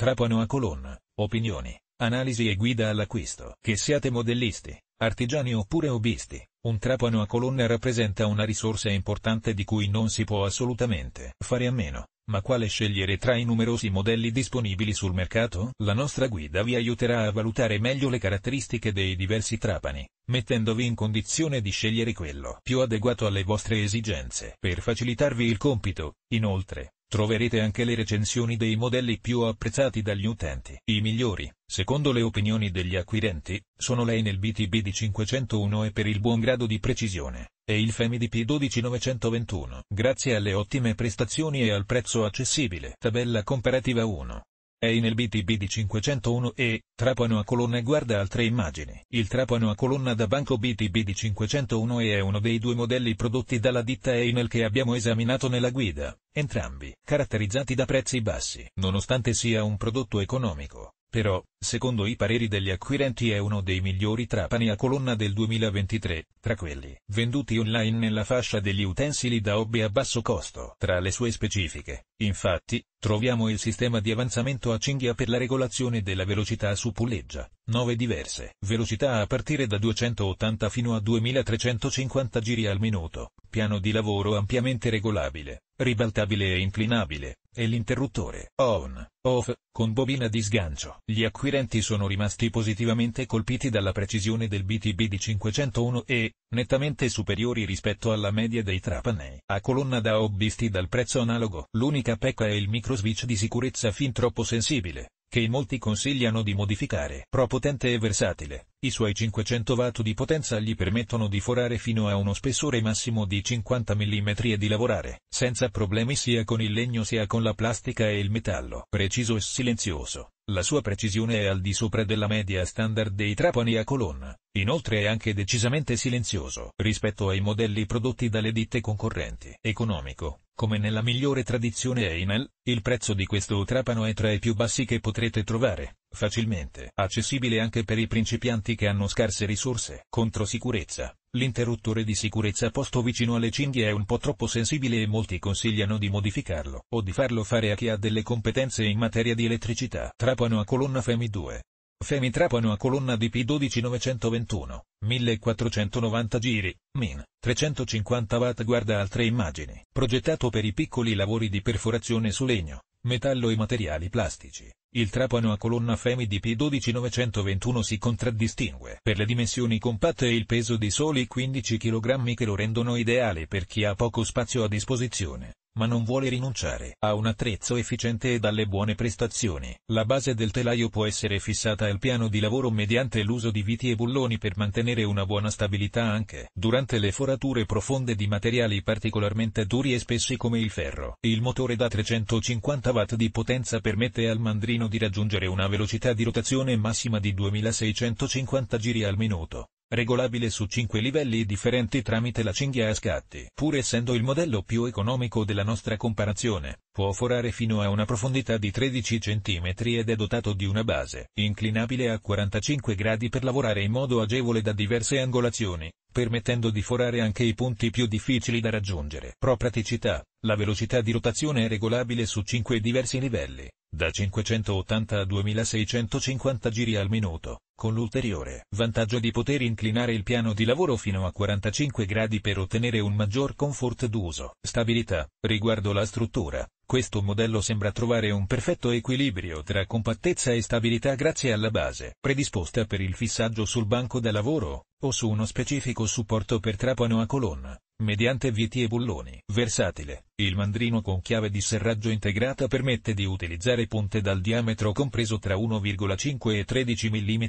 Trapano a colonna, opinioni, analisi e guida all'acquisto. Che siate modellisti, artigiani oppure hobbisti, un trapano a colonna rappresenta una risorsa importante di cui non si può assolutamente fare a meno. Ma quale scegliere tra i numerosi modelli disponibili sul mercato? La nostra guida vi aiuterà a valutare meglio le caratteristiche dei diversi trapani, mettendovi in condizione di scegliere quello più adeguato alle vostre esigenze. Per facilitarvi il compito, inoltre, Troverete anche le recensioni dei modelli più apprezzati dagli utenti. I migliori, secondo le opinioni degli acquirenti, sono lei nel BTB di 501 e per il buon grado di precisione, e il Femi di P12921. Grazie alle ottime prestazioni e al prezzo accessibile. Tabella comparativa 1 è nel BTB di 501 e, trapano a colonna guarda altre immagini. Il trapano a colonna da banco BTB di 501 e è uno dei due modelli prodotti dalla ditta Einel che abbiamo esaminato nella guida, entrambi caratterizzati da prezzi bassi. Nonostante sia un prodotto economico, però, secondo i pareri degli acquirenti è uno dei migliori trapani a colonna del 2023, tra quelli venduti online nella fascia degli utensili da hobby a basso costo. Tra le sue specifiche, infatti, troviamo il sistema di avanzamento a cinghia per la regolazione della velocità su puleggia, 9 diverse velocità a partire da 280 fino a 2350 giri al minuto, piano di lavoro ampiamente regolabile, ribaltabile e inclinabile, e l'interruttore on-off con bobina di sgancio. Gli acquirenti sono rimasti positivamente colpiti dalla precisione del BTB di 501 e, nettamente superiori rispetto alla media dei trapanei. A colonna da hobbisti dal prezzo analogo. L'unica pecca è il micro switch di sicurezza fin troppo sensibile che in molti consigliano di modificare. Propotente e versatile, i suoi 500 watt di potenza gli permettono di forare fino a uno spessore massimo di 50 mm e di lavorare senza problemi sia con il legno sia con la plastica e il metallo. Preciso e silenzioso, la sua precisione è al di sopra della media standard dei trapani a colonna, inoltre è anche decisamente silenzioso rispetto ai modelli prodotti dalle ditte concorrenti. Economico, come nella migliore tradizione Einel, il prezzo di questo trapano è tra i più bassi che potrete trovare facilmente accessibile anche per i principianti che hanno scarse risorse. Contro sicurezza. L'interruttore di sicurezza posto vicino alle cinghie è un po' troppo sensibile e molti consigliano di modificarlo o di farlo fare a chi ha delle competenze in materia di elettricità. Trapano a colonna Femi 2. Femi Trapano a colonna dp 12921 1490 giri, min, 350 watt guarda altre immagini. Progettato per i piccoli lavori di perforazione su legno, metallo e materiali plastici. Il trapano a colonna Femi di P12921 si contraddistingue per le dimensioni compatte e il peso di soli 15 kg che lo rendono ideale per chi ha poco spazio a disposizione ma non vuole rinunciare a un attrezzo efficiente e dalle buone prestazioni. La base del telaio può essere fissata al piano di lavoro mediante l'uso di viti e bulloni per mantenere una buona stabilità anche durante le forature profonde di materiali particolarmente duri e spessi come il ferro. Il motore da 350 watt di potenza permette al mandrino di raggiungere una velocità di rotazione massima di 2650 giri al minuto regolabile su 5 livelli differenti tramite la cinghia a scatti. Pur essendo il modello più economico della nostra comparazione, può forare fino a una profondità di 13 cm ed è dotato di una base, inclinabile a 45 gradi per lavorare in modo agevole da diverse angolazioni, permettendo di forare anche i punti più difficili da raggiungere. Pro praticità, la velocità di rotazione è regolabile su 5 diversi livelli, da 580 a 2650 giri al minuto, con l'ulteriore vantaggio di poter inclinare il piano di lavoro fino a 45 gradi per ottenere un maggior comfort d'uso. Stabilità. Riguardo la struttura, questo modello sembra trovare un perfetto equilibrio tra compattezza e stabilità grazie alla base, predisposta per il fissaggio sul banco da lavoro, o su uno specifico supporto per trapano a colonna, Mediante viti e bulloni. Versatile, il mandrino con chiave di serraggio integrata permette di utilizzare punte dal diametro compreso tra 1,5 e 13 mm,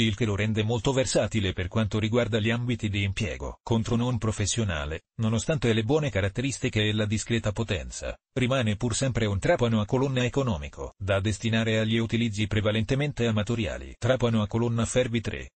il che lo rende molto versatile per quanto riguarda gli ambiti di impiego. Contro non professionale, nonostante le buone caratteristiche e la discreta potenza, rimane pur sempre un trapano a colonna economico, da destinare agli utilizzi prevalentemente amatoriali. Trapano a colonna Ferbi 3,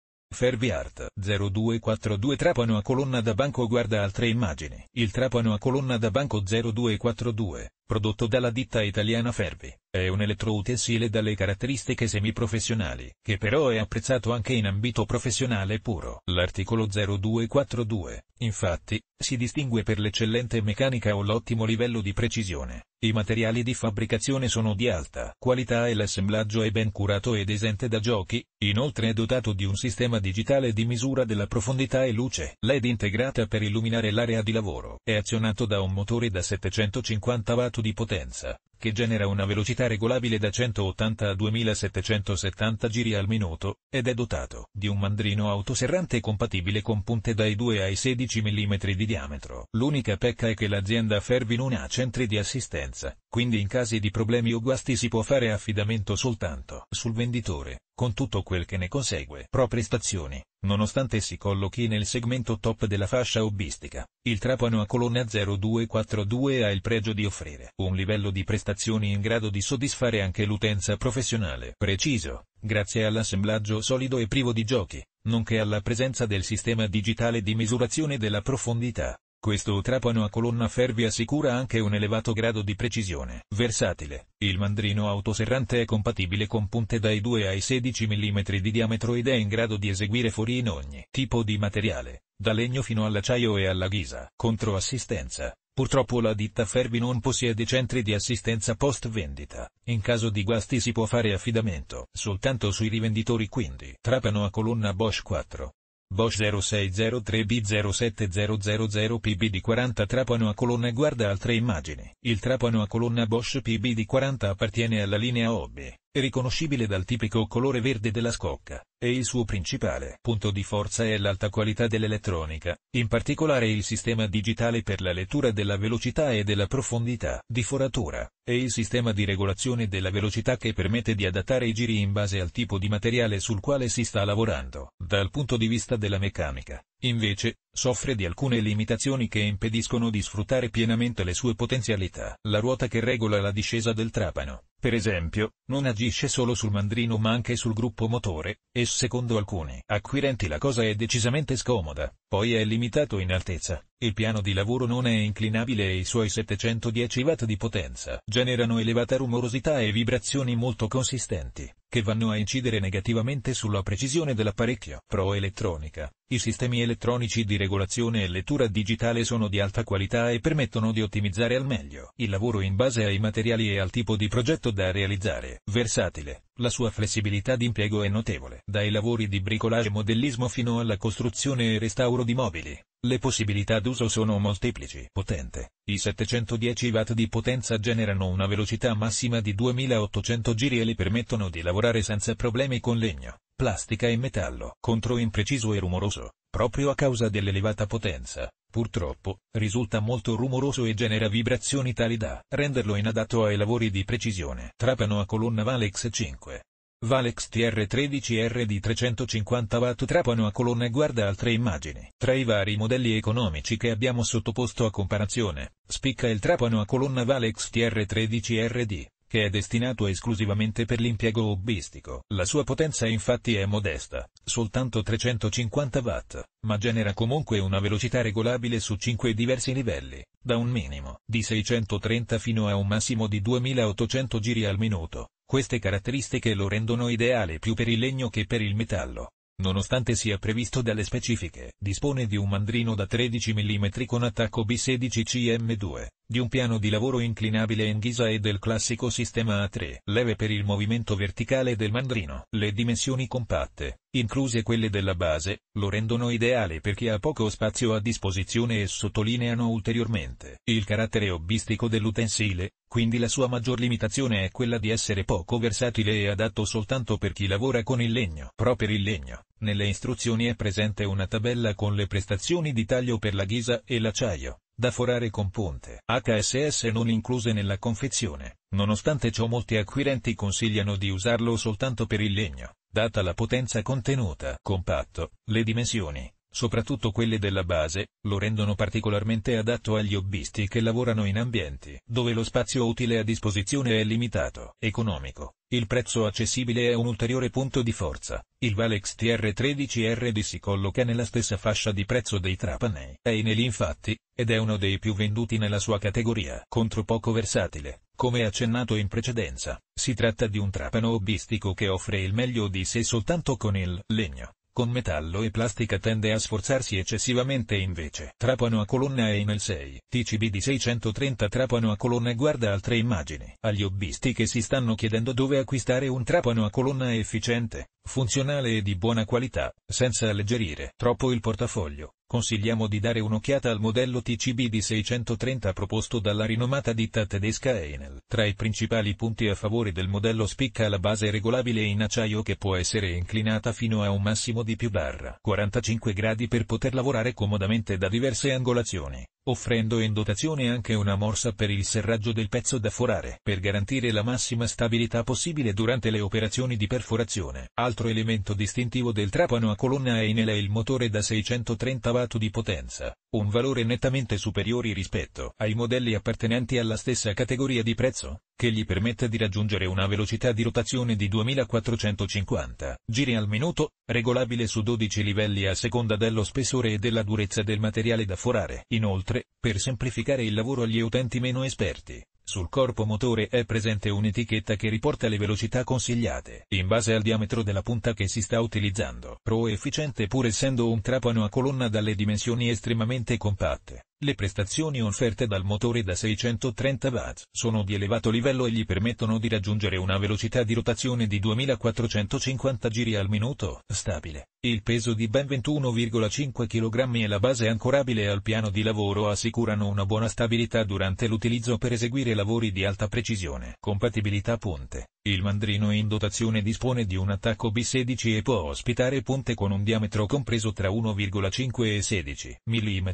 Art 02423 Trapano a colonna da banco guarda altre immagini. Il trapano a colonna da banco 0242, prodotto dalla ditta italiana Fervi, è un elettroutensile dalle caratteristiche semiprofessionali, che però è apprezzato anche in ambito professionale puro. L'articolo 0242, infatti, si distingue per l'eccellente meccanica o l'ottimo livello di precisione. I materiali di fabbricazione sono di alta qualità e l'assemblaggio è ben curato ed esente da giochi, inoltre è dotato di un sistema digitale di misura della profondità e luce, LED integrata per illuminare l'area di lavoro, è azionato da un motore da 750 W di potenza, che genera una velocità regolabile da 180 a 2770 giri al minuto, ed è dotato di un mandrino autoserrante compatibile con punte dai 2 ai 16 mm di diametro. L'unica pecca è che l'azienda Fervi non ha centri di assistenza, quindi in casi di problemi o guasti si può fare affidamento soltanto sul venditore con tutto quel che ne consegue. Proprie stazioni, nonostante si collochi nel segmento top della fascia hobbistica, il Trapano a colonna 0242 ha il pregio di offrire un livello di prestazioni in grado di soddisfare anche l'utenza professionale. Preciso, grazie all'assemblaggio solido e privo di giochi, nonché alla presenza del sistema digitale di misurazione della profondità, questo trapano a colonna fervia assicura anche un elevato grado di precisione. Versatile, il mandrino autoserrante è compatibile con punte dai 2 ai 16 mm di diametro ed è in grado di eseguire fori in ogni tipo di materiale, da legno fino all'acciaio e alla ghisa. Contro assistenza. Purtroppo la ditta Fervi non possiede centri di assistenza post vendita. In caso di guasti si può fare affidamento soltanto sui rivenditori quindi. Trapano a colonna Bosch 4. Bosch 0603B07000PB di 40 trapano a colonna guarda altre immagini. Il trapano a colonna Bosch PB di 40 appartiene alla linea OB, riconoscibile dal tipico colore verde della scocca, e il suo principale punto di forza è l'alta qualità dell'elettronica, in particolare il sistema digitale per la lettura della velocità e della profondità di foratura, e il sistema di regolazione della velocità che permette di adattare i giri in base al tipo di materiale sul quale si sta lavorando. Dal punto di vista della meccanica, invece, soffre di alcune limitazioni che impediscono di sfruttare pienamente le sue potenzialità. La ruota che regola la discesa del trapano per esempio, non agisce solo sul mandrino ma anche sul gruppo motore, e secondo alcuni acquirenti la cosa è decisamente scomoda, poi è limitato in altezza, il piano di lavoro non è inclinabile e i suoi 710 watt di potenza generano elevata rumorosità e vibrazioni molto consistenti, che vanno a incidere negativamente sulla precisione dell'apparecchio. Pro-elettronica. I sistemi elettronici di regolazione e lettura digitale sono di alta qualità e permettono di ottimizzare al meglio il lavoro in base ai materiali e al tipo di progetto da realizzare. Versatile la sua flessibilità d'impiego è notevole. Dai lavori di bricolage e modellismo fino alla costruzione e restauro di mobili, le possibilità d'uso sono molteplici. Potente. I 710 watt di potenza generano una velocità massima di 2800 giri e le permettono di lavorare senza problemi con legno, plastica e metallo. Contro impreciso e rumoroso, proprio a causa dell'elevata potenza, Purtroppo, risulta molto rumoroso e genera vibrazioni tali da renderlo inadatto ai lavori di precisione. Trapano a colonna Valex 5. Valex TR13R di 350 watt trapano a colonna e guarda altre immagini. Tra i vari modelli economici che abbiamo sottoposto a comparazione, spicca il trapano a colonna Valex TR13R di che è destinato esclusivamente per l'impiego hobbistico. La sua potenza infatti è modesta, soltanto 350 watt, ma genera comunque una velocità regolabile su 5 diversi livelli, da un minimo di 630 fino a un massimo di 2800 giri al minuto. Queste caratteristiche lo rendono ideale più per il legno che per il metallo. Nonostante sia previsto dalle specifiche, dispone di un mandrino da 13 mm con attacco B16 CM2, di un piano di lavoro inclinabile in ghisa e del classico sistema a 3 leve per il movimento verticale del mandrino. Le dimensioni compatte, incluse quelle della base, lo rendono ideale per chi ha poco spazio a disposizione e sottolineano ulteriormente il carattere hobbistico dell'utensile, quindi la sua maggior limitazione è quella di essere poco versatile e adatto soltanto per chi lavora con il legno. Pro per il legno, nelle istruzioni è presente una tabella con le prestazioni di taglio per la ghisa e l'acciaio da forare con ponte HSS non incluse nella confezione, nonostante ciò molti acquirenti consigliano di usarlo soltanto per il legno, data la potenza contenuta. Compatto, le dimensioni, soprattutto quelle della base, lo rendono particolarmente adatto agli hobbisti che lavorano in ambienti dove lo spazio utile a disposizione è limitato. Economico. Il prezzo accessibile è un ulteriore punto di forza. Il Valex TR13RD si colloca nella stessa fascia di prezzo dei Trapanei Einel infatti, ed è uno dei più venduti nella sua categoria. Contro poco versatile, come accennato in precedenza, si tratta di un trapano hobbistico che offre il meglio di sé soltanto con il legno con metallo e plastica tende a sforzarsi eccessivamente invece. Trapano a colonna e Email 6. TCB di 630 Trapano a colonna guarda altre immagini. Agli hobbisti che si stanno chiedendo dove acquistare un trapano a colonna efficiente, funzionale e di buona qualità, senza alleggerire troppo il portafoglio consigliamo di dare un'occhiata al modello TCB di 630 proposto dalla rinomata ditta tedesca Enel. Tra i principali punti a favore del modello spicca la base regolabile in acciaio che può essere inclinata fino a un massimo di più barra 45 gradi per poter lavorare comodamente da diverse angolazioni offrendo in dotazione anche una morsa per il serraggio del pezzo da forare per garantire la massima stabilità possibile durante le operazioni di perforazione. Altro elemento distintivo del trapano a colonna Enel è il motore da 630 watt di potenza, un valore nettamente superiore rispetto ai modelli appartenenti alla stessa categoria di prezzo, che gli permette di raggiungere una velocità di rotazione di 2450 giri al minuto, regolabile su 12 livelli a seconda dello spessore e della durezza del materiale da forare. Inoltre motore, per semplificare il lavoro agli utenti meno esperti. Sul corpo motore è presente un'etichetta che riporta le velocità consigliate, in base al diametro della punta che si sta utilizzando. Pro efficiente pur essendo un trapano a colonna dalle dimensioni estremamente compatte. Le prestazioni offerte dal motore da 630 W sono di elevato livello e gli permettono di raggiungere una velocità di rotazione di 2450 giri al minuto, stabile. Il peso di ben 21,5 kg e la base ancorabile al piano di lavoro assicurano una buona stabilità durante l'utilizzo per eseguire lavori di alta precisione. Compatibilità punte. Il mandrino in dotazione dispone di un attacco B16 e può ospitare punte con un diametro compreso tra 1,5 e 16 mm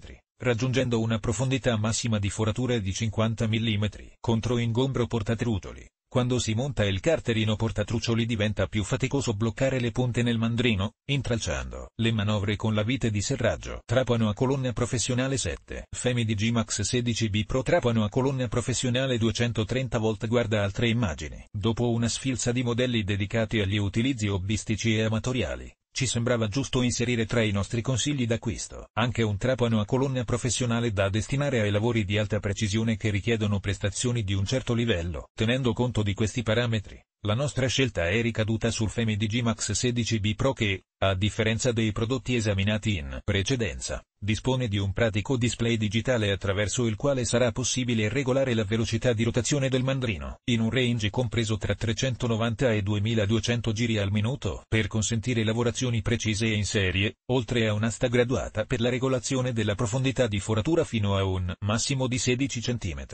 raggiungendo una profondità massima di forature di 50 mm. Contro ingombro portatrutoli. Quando si monta il carterino portatruccioli diventa più faticoso bloccare le punte nel mandrino, intralciando le manovre con la vite di serraggio. Trapano a colonna professionale 7. Femi di G-Max 16B Pro Trapano a colonna professionale 230 volt Guarda altre immagini. Dopo una sfilza di modelli dedicati agli utilizzi hobbistici e amatoriali, ci sembrava giusto inserire tra i nostri consigli d'acquisto anche un trapano a colonna professionale da destinare ai lavori di alta precisione che richiedono prestazioni di un certo livello, tenendo conto di questi parametri. La nostra scelta è ricaduta sul Femidi G-Max 16B Pro che, a differenza dei prodotti esaminati in precedenza, dispone di un pratico display digitale attraverso il quale sarà possibile regolare la velocità di rotazione del mandrino, in un range compreso tra 390 e 2200 giri al minuto, per consentire lavorazioni precise e in serie, oltre a un'asta graduata per la regolazione della profondità di foratura fino a un massimo di 16 cm,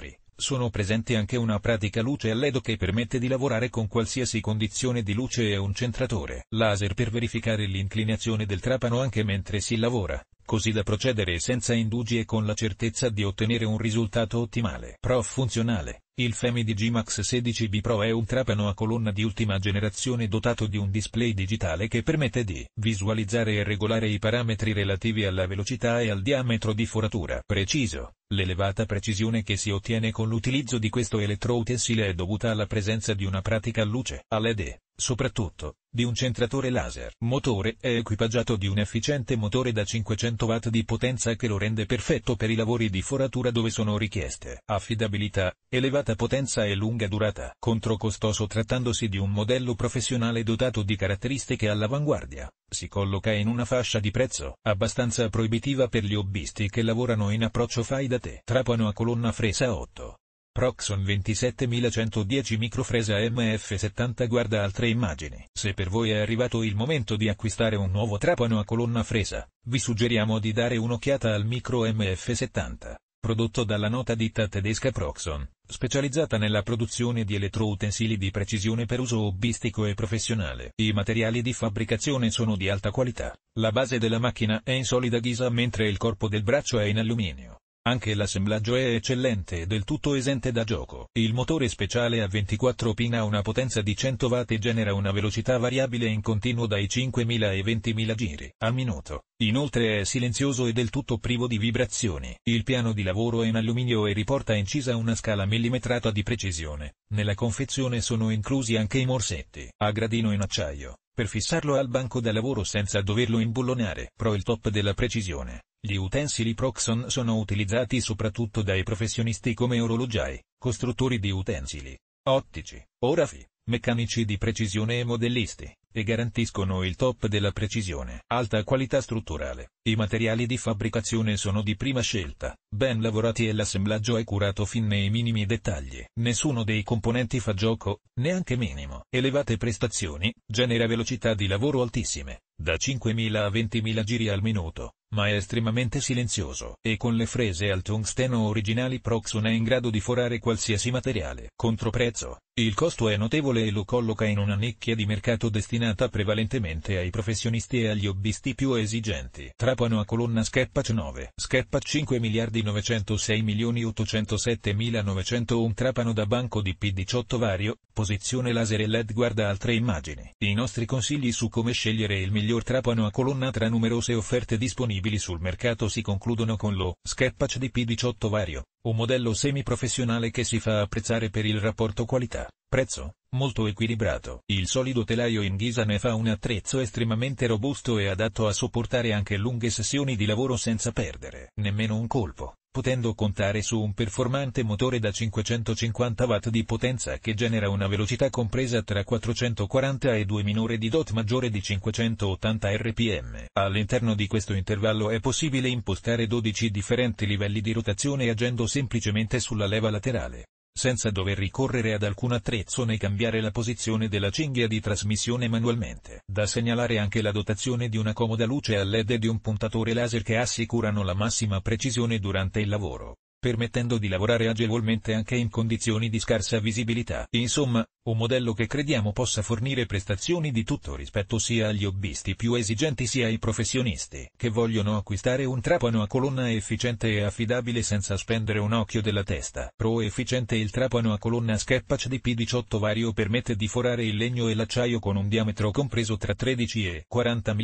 sono presenti anche una pratica luce a LED che permette di lavorare con qualsiasi condizione di luce e un centratore laser per verificare l'inclinazione del trapano anche mentre si lavora, così da procedere senza indugi e con la certezza di ottenere un risultato ottimale. Pro funzionale, il Femidi G-Max 16B Pro è un trapano a colonna di ultima generazione dotato di un display digitale che permette di visualizzare e regolare i parametri relativi alla velocità e al diametro di foratura preciso L'elevata precisione che si ottiene con l'utilizzo di questo elettrotessile è dovuta alla presenza di una pratica luce a LED soprattutto, di un centratore laser. Motore è equipaggiato di un efficiente motore da 500 watt di potenza che lo rende perfetto per i lavori di foratura dove sono richieste. Affidabilità, elevata potenza e lunga durata. Contro costoso trattandosi di un modello professionale dotato di caratteristiche all'avanguardia. Si colloca in una fascia di prezzo abbastanza proibitiva per gli hobbisti che lavorano in approccio fai da te. Trapano a colonna fresa 8. Proxon 27110 microfresa MF70 guarda altre immagini. Se per voi è arrivato il momento di acquistare un nuovo trapano a colonna fresa, vi suggeriamo di dare un'occhiata al micro MF70, prodotto dalla nota ditta tedesca Proxon, specializzata nella produzione di elettroutensili di precisione per uso hobbistico e professionale. I materiali di fabbricazione sono di alta qualità. La base della macchina è in solida ghisa mentre il corpo del braccio è in alluminio. Anche l'assemblaggio è eccellente e del tutto esente da gioco. Il motore speciale a 24 pin ha una potenza di 100 watt e genera una velocità variabile in continuo dai 5.000 ai 20.000 giri al minuto. Inoltre è silenzioso e del tutto privo di vibrazioni. Il piano di lavoro è in alluminio e riporta incisa una scala millimetrata di precisione. Nella confezione sono inclusi anche i morsetti a gradino in acciaio per fissarlo al banco da lavoro senza doverlo imbullonare. Pro il top della precisione. Gli utensili Proxon sono utilizzati soprattutto dai professionisti come orologiai, costruttori di utensili, ottici, orafi, meccanici di precisione e modellisti, e garantiscono il top della precisione. Alta qualità strutturale. I materiali di fabbricazione sono di prima scelta, ben lavorati e l'assemblaggio è curato fin nei minimi dettagli. Nessuno dei componenti fa gioco, neanche minimo. Elevate prestazioni, genera velocità di lavoro altissime, da 5.000 a 20.000 giri al minuto, ma è estremamente silenzioso e con le frese al tungsteno originali Proxon è in grado di forare qualsiasi materiale. Controprezzo. Il costo è notevole e lo colloca in una nicchia di mercato destinata prevalentemente ai professionisti e agli hobbisti più esigenti. Trapano a colonna Skeppac 9. Skeppac 5 miliardi miliardi 906 807 901 Trapano da banco di P18 vario, posizione laser e led guarda altre immagini. I nostri consigli su come scegliere il miglior trapano a colonna tra numerose offerte disponibili sul mercato si concludono con lo Sketpatch di P18 vario, un modello semiprofessionale che si fa apprezzare per il rapporto qualità-prezzo, molto equilibrato. Il solido telaio in ghisa ne fa un attrezzo estremamente robusto e adatto a sopportare anche lunghe sessioni di lavoro senza perdere nemmeno un colpo potendo contare su un performante motore da 550 watt di potenza che genera una velocità compresa tra 440 e 2 minore di DOT maggiore di 580 rpm. All'interno di questo intervallo è possibile impostare 12 differenti livelli di rotazione agendo semplicemente sulla leva laterale senza dover ricorrere ad alcun attrezzo né cambiare la posizione della cinghia di trasmissione manualmente. Da segnalare anche la dotazione di una comoda luce a LED e di un puntatore laser che assicurano la massima precisione durante il lavoro permettendo di lavorare agevolmente anche in condizioni di scarsa visibilità. Insomma, un modello che crediamo possa fornire prestazioni di tutto rispetto sia agli hobbisti più esigenti sia ai professionisti che vogliono acquistare un trapano a colonna efficiente e affidabile senza spendere un occhio della testa. Pro efficiente il trapano a colonna Skepach DP18 vario permette di forare il legno e l'acciaio con un diametro compreso tra 13 e 40 mm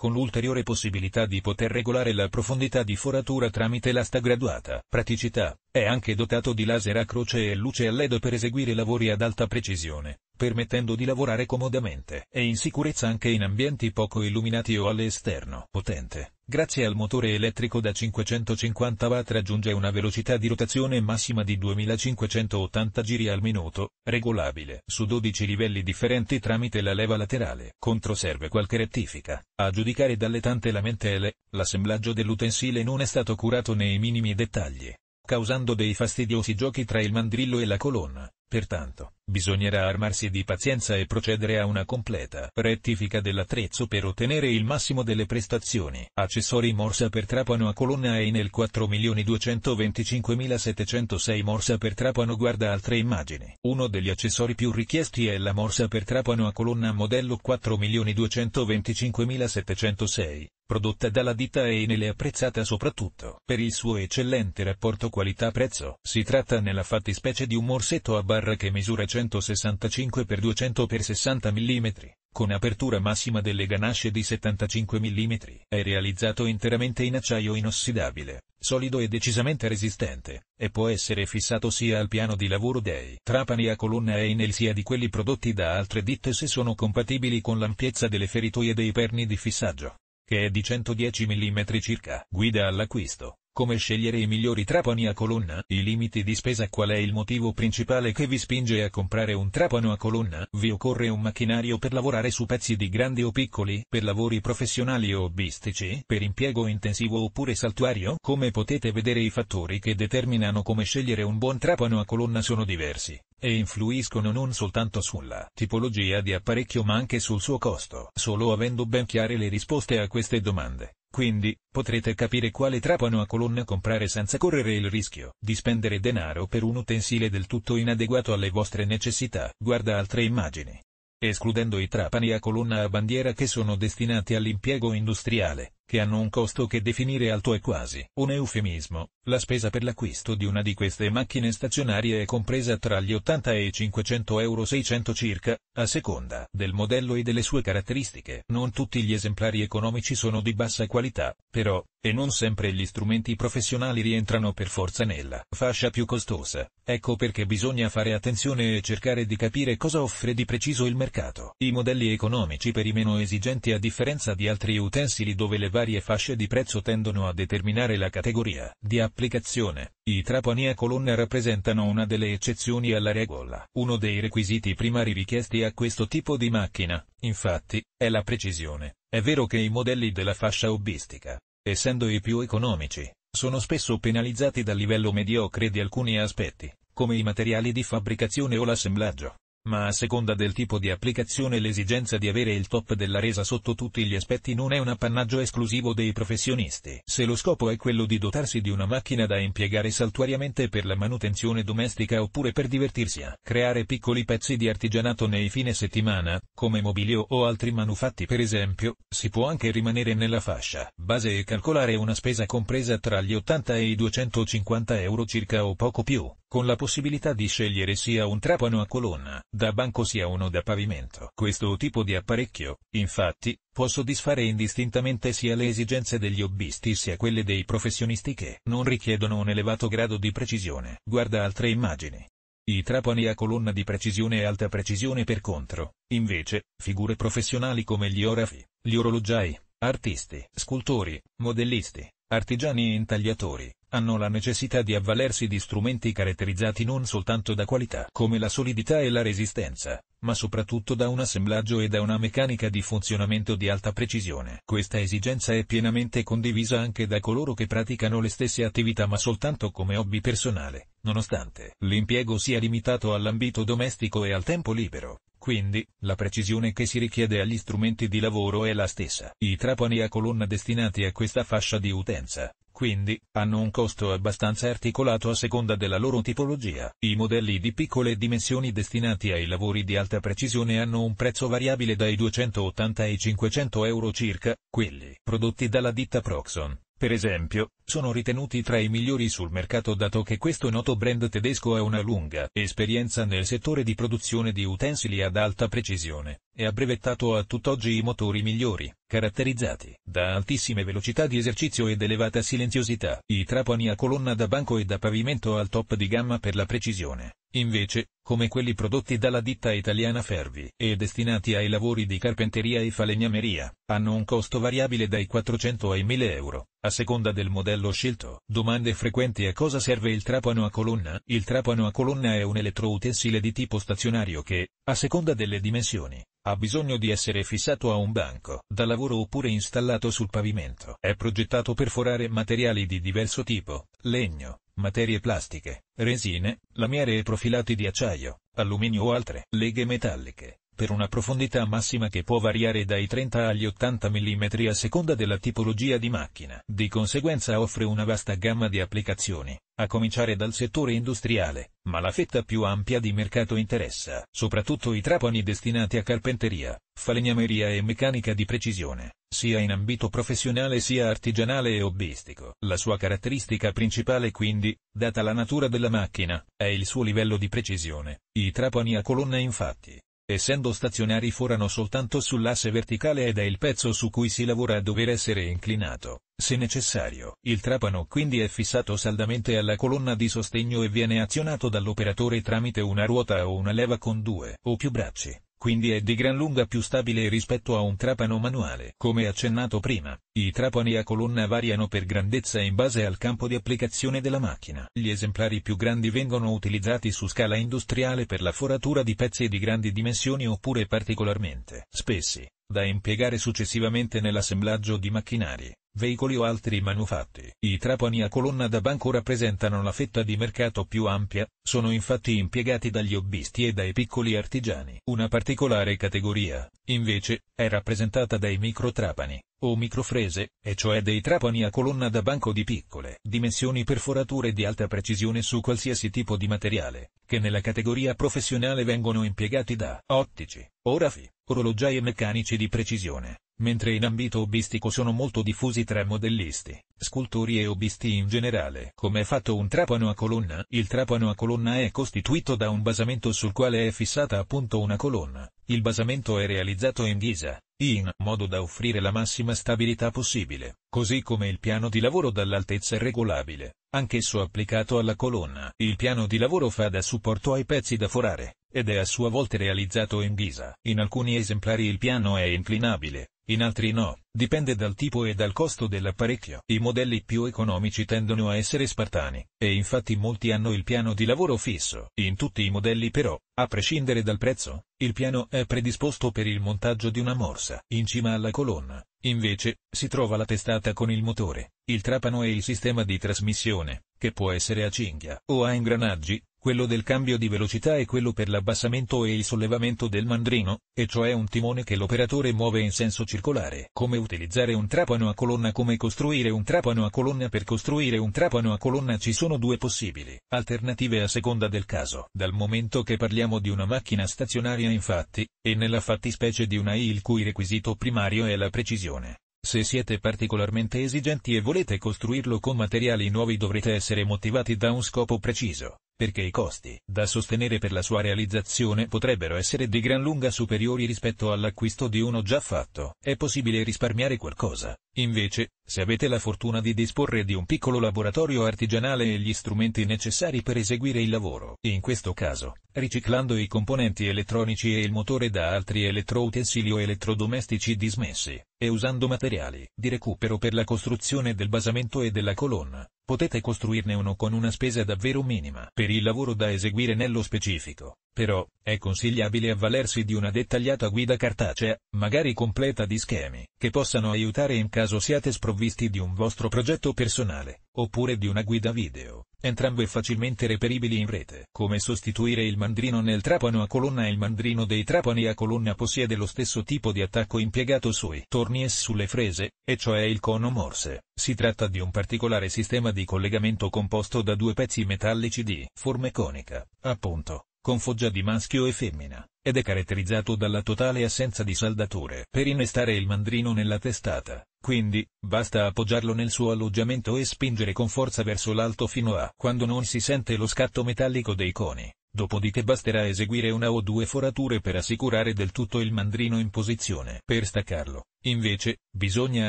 con l'ulteriore possibilità di poter regolare la profondità di foratura tramite l'asta graduata. Praticità, è anche dotato di laser a croce e luce a LED per eseguire lavori ad alta precisione, permettendo di lavorare comodamente e in sicurezza anche in ambienti poco illuminati o all'esterno. Potente, Grazie al motore elettrico da 550 watt raggiunge una velocità di rotazione massima di 2580 giri al minuto, regolabile su 12 livelli differenti tramite la leva laterale. Contro serve qualche rettifica. A giudicare dalle tante lamentele, l'assemblaggio dell'utensile non è stato curato nei minimi dettagli, causando dei fastidiosi giochi tra il mandrillo e la colonna, pertanto Bisognerà armarsi di pazienza e procedere a una completa rettifica dell'attrezzo per ottenere il massimo delle prestazioni. Accessori morsa per trapano a colonna e Enel 4.225.706 morsa per trapano guarda altre immagini. Uno degli accessori più richiesti è la morsa per trapano a colonna modello 4.225.706 prodotta dalla ditta Enel e apprezzata soprattutto per il suo eccellente rapporto qualità-prezzo. Si tratta nella fattispecie di un morsetto a barra che misura 265 x 200 x 60 mm, con apertura massima delle ganasce di 75 mm. È realizzato interamente in acciaio inossidabile, solido e decisamente resistente, e può essere fissato sia al piano di lavoro dei trapani a colonna e in el sia di quelli prodotti da altre ditte se sono compatibili con l'ampiezza delle feritoie dei perni di fissaggio, che è di 110 mm circa. Guida all'acquisto. Come scegliere i migliori trapani a colonna? I limiti di spesa Qual è il motivo principale che vi spinge a comprare un trapano a colonna? Vi occorre un macchinario per lavorare su pezzi di grandi o piccoli? Per lavori professionali o hobbistici? Per impiego intensivo oppure saltuario? Come potete vedere i fattori che determinano come scegliere un buon trapano a colonna sono diversi e influiscono non soltanto sulla tipologia di apparecchio ma anche sul suo costo. Solo avendo ben chiare le risposte a queste domande, quindi, potrete capire quale trapano a colonna comprare senza correre il rischio di spendere denaro per un utensile del tutto inadeguato alle vostre necessità. Guarda altre immagini. Escludendo i trapani a colonna a bandiera che sono destinati all'impiego industriale, che hanno un costo che definire alto è quasi un eufemismo. La spesa per l'acquisto di una di queste macchine stazionarie è compresa tra gli 80 e i 500 euro 600 circa, a seconda del modello e delle sue caratteristiche. Non tutti gli esemplari economici sono di bassa qualità, però, e non sempre gli strumenti professionali rientrano per forza nella fascia più costosa. Ecco perché bisogna fare attenzione e cercare di capire cosa offre di preciso il mercato. I modelli economici per i meno esigenti a differenza di altri utensili dove le varie varie fasce di prezzo tendono a determinare la categoria di applicazione. I trapani a colonna rappresentano una delle eccezioni alla regola. Uno dei requisiti primari richiesti a questo tipo di macchina, infatti, è la precisione. È vero che i modelli della fascia hobbistica, essendo i più economici, sono spesso penalizzati dal livello mediocre di alcuni aspetti, come i materiali di fabbricazione o l'assemblaggio ma a seconda del tipo di applicazione l'esigenza di avere il top della resa sotto tutti gli aspetti non è un appannaggio esclusivo dei professionisti. Se lo scopo è quello di dotarsi di una macchina da impiegare saltuariamente per la manutenzione domestica oppure per divertirsi a creare piccoli pezzi di artigianato nei fine settimana, come mobilio o altri manufatti per esempio, si può anche rimanere nella fascia base e calcolare una spesa compresa tra gli 80 e i 250 euro circa o poco più con la possibilità di scegliere sia un trapano a colonna, da banco sia uno da pavimento. Questo tipo di apparecchio, infatti, può soddisfare indistintamente sia le esigenze degli hobbisti sia quelle dei professionisti che non richiedono un elevato grado di precisione. Guarda altre immagini. I trapani a colonna di precisione e alta precisione per contro, invece, figure professionali come gli orafi, gli orologiai, artisti, scultori, modellisti, artigiani e intagliatori, hanno la necessità di avvalersi di strumenti caratterizzati non soltanto da qualità come la solidità e la resistenza, ma soprattutto da un assemblaggio e da una meccanica di funzionamento di alta precisione. Questa esigenza è pienamente condivisa anche da coloro che praticano le stesse attività ma soltanto come hobby personale, nonostante l'impiego sia limitato all'ambito domestico e al tempo libero, quindi, la precisione che si richiede agli strumenti di lavoro è la stessa. I trapani a colonna destinati a questa fascia di utenza, quindi, hanno un costo abbastanza articolato a seconda della loro tipologia. I modelli di piccole dimensioni destinati ai lavori di alta precisione hanno un prezzo variabile dai 280 ai 500 euro circa, quelli prodotti dalla ditta Proxon per esempio, sono ritenuti tra i migliori sul mercato dato che questo noto brand tedesco ha una lunga esperienza nel settore di produzione di utensili ad alta precisione, e ha brevettato a tutt'oggi i motori migliori caratterizzati da altissime velocità di esercizio ed elevata silenziosità, i trapani a colonna da banco e da pavimento al top di gamma per la precisione, invece, come quelli prodotti dalla ditta italiana Fervi e destinati ai lavori di carpenteria e falegnameria, hanno un costo variabile dai 400 ai 1000 euro, a seconda del modello scelto. Domande frequenti a cosa serve il trapano a colonna? Il trapano a colonna è un elettroutensile di tipo stazionario che, a seconda delle dimensioni, ha bisogno di essere fissato a un banco da lavoro oppure installato sul pavimento. È progettato per forare materiali di diverso tipo, legno, materie plastiche, resine, lamiere e profilati di acciaio, alluminio o altre leghe metalliche per una profondità massima che può variare dai 30 agli 80 mm a seconda della tipologia di macchina. Di conseguenza offre una vasta gamma di applicazioni, a cominciare dal settore industriale, ma la fetta più ampia di mercato interessa soprattutto i trapani destinati a carpenteria, falegnameria e meccanica di precisione, sia in ambito professionale sia artigianale e hobbistico. La sua caratteristica principale quindi, data la natura della macchina, è il suo livello di precisione. I trapani a colonna infatti, essendo stazionari forano soltanto sull'asse verticale ed è il pezzo su cui si lavora a dover essere inclinato, se necessario. Il trapano quindi è fissato saldamente alla colonna di sostegno e viene azionato dall'operatore tramite una ruota o una leva con due o più bracci quindi è di gran lunga più stabile rispetto a un trapano manuale. Come accennato prima, i trapani a colonna variano per grandezza in base al campo di applicazione della macchina. Gli esemplari più grandi vengono utilizzati su scala industriale per la foratura di pezzi di grandi dimensioni oppure particolarmente spessi, da impiegare successivamente nell'assemblaggio di macchinari veicoli o altri manufatti. I trapani a colonna da banco rappresentano la fetta di mercato più ampia, sono infatti impiegati dagli hobbisti e dai piccoli artigiani. Una particolare categoria, invece, è rappresentata dai microtrapani, o microfrese, e cioè dei trapani a colonna da banco di piccole dimensioni perforature di alta precisione su qualsiasi tipo di materiale, che nella categoria professionale vengono impiegati da ottici, orafi, orologiai e meccanici di precisione mentre in ambito hobbistico sono molto diffusi tra modellisti, scultori e hobbisti in generale. Come è fatto un trapano a colonna? Il trapano a colonna è costituito da un basamento sul quale è fissata appunto una colonna. Il basamento è realizzato in ghisa, in modo da offrire la massima stabilità possibile, così come il piano di lavoro dall'altezza regolabile, anch'esso applicato alla colonna. Il piano di lavoro fa da supporto ai pezzi da forare, ed è a sua volta realizzato in ghisa. In alcuni esemplari il piano è inclinabile, in altri no, dipende dal tipo e dal costo dell'apparecchio. I modelli più economici tendono a essere spartani, e infatti molti hanno il piano di lavoro fisso. In tutti i modelli però, a prescindere dal prezzo, il piano è predisposto per il montaggio di una morsa. In cima alla colonna, invece, si trova la testata con il motore, il trapano e il sistema di trasmissione, che può essere a cinghia o a ingranaggi, quello del cambio di velocità e quello per l'abbassamento e il sollevamento del mandrino, e cioè un timone che l'operatore muove in senso circolare. Come utilizzare un trapano a colonna Come costruire un trapano a colonna Per costruire un trapano a colonna ci sono due possibili alternative a seconda del caso. Dal momento che parliamo di una macchina stazionaria infatti, e nella fattispecie di una I il cui requisito primario è la precisione, se siete particolarmente esigenti e volete costruirlo con materiali nuovi dovrete essere motivati da un scopo preciso, perché i costi da sostenere per la sua realizzazione potrebbero essere di gran lunga superiori rispetto all'acquisto di uno già fatto. È possibile risparmiare qualcosa. Invece, se avete la fortuna di disporre di un piccolo laboratorio artigianale e gli strumenti necessari per eseguire il lavoro, in questo caso, riciclando i componenti elettronici e il motore da altri elettroutensili o elettrodomestici dismessi, e usando materiali di recupero per la costruzione del basamento e della colonna, potete costruirne uno con una spesa davvero minima. Per il lavoro da eseguire nello specifico, però, è consigliabile avvalersi di una dettagliata guida cartacea, magari completa di schemi, che possano aiutare in caso siate sprovvisti di un vostro progetto personale, oppure di una guida video, entrambe facilmente reperibili in rete. Come sostituire il mandrino nel trapano a colonna Il mandrino dei trapani a colonna possiede lo stesso tipo di attacco impiegato sui torni e sulle frese, e cioè il cono morse. Si tratta di un particolare sistema di collegamento composto da due pezzi metallici di forme conica, appunto, con foggia di maschio e femmina, ed è caratterizzato dalla totale assenza di saldature. Per innestare il mandrino nella testata, quindi, basta appoggiarlo nel suo alloggiamento e spingere con forza verso l'alto fino a quando non si sente lo scatto metallico dei coni, dopodiché basterà eseguire una o due forature per assicurare del tutto il mandrino in posizione. Per staccarlo, invece, bisogna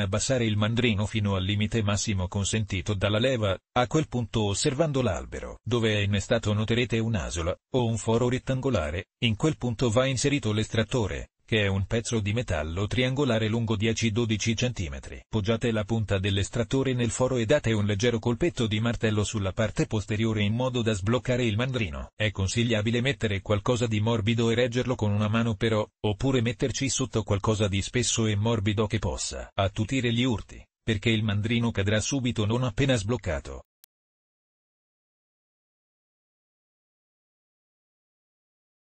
abbassare il mandrino fino al limite massimo consentito dalla leva, a quel punto osservando l'albero dove è innestato noterete un'asola, o un foro rettangolare, in quel punto va inserito l'estrattore che è un pezzo di metallo triangolare lungo 10-12 cm. Poggiate la punta dell'estrattore nel foro e date un leggero colpetto di martello sulla parte posteriore in modo da sbloccare il mandrino. È consigliabile mettere qualcosa di morbido e reggerlo con una mano però, oppure metterci sotto qualcosa di spesso e morbido che possa attutire gli urti perché il mandrino cadrà subito non appena sbloccato.